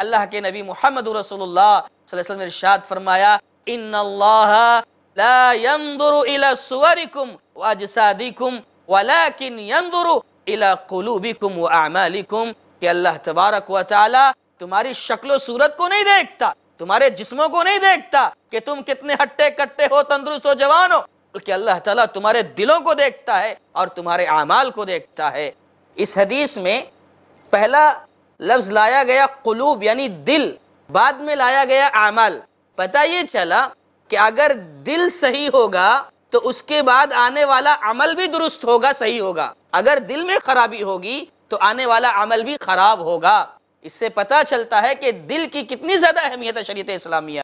اللہ کے نبی محمد رسول اللہ صلی اللہ علیہ وسلم نے ارشاد فرمایا ان اللہ لا ينظر الى صوركم واجسادكم ولكن ينظر الى قلوبكم واعمالكم کہ اللہ تبارک و تعالی تمہاری شکل و صورت کو نہیں دیکھتا تمہارے جسموں کو نہیں دیکھتا کہ تم کتنے ہٹے کٹے ہو تندرست ہو جوان ہو بلکہ اللہ تعالیٰ تمہارے دلوں کو دیکھتا ہے اور تمہارے اعمال کو دیکھتا ہے اس حدیث میں پہلا لفظ لایا گیا قلوب یعنی دل بعد میں لایا گیا عمل پتا یہ چلا کہ اگر دل صحیح ہوگا تو اس کے بعد آنے والا عمل بھی درست ہوگا صحیح ہوگا اگر دل میں خرابی ہوگی تو آنے والا عمل بھی خراب ہوگا اس سے پتا چلتا ہے کہ دل کی کتنی زیادہ اہمیت ہے شریعت اسلامیہ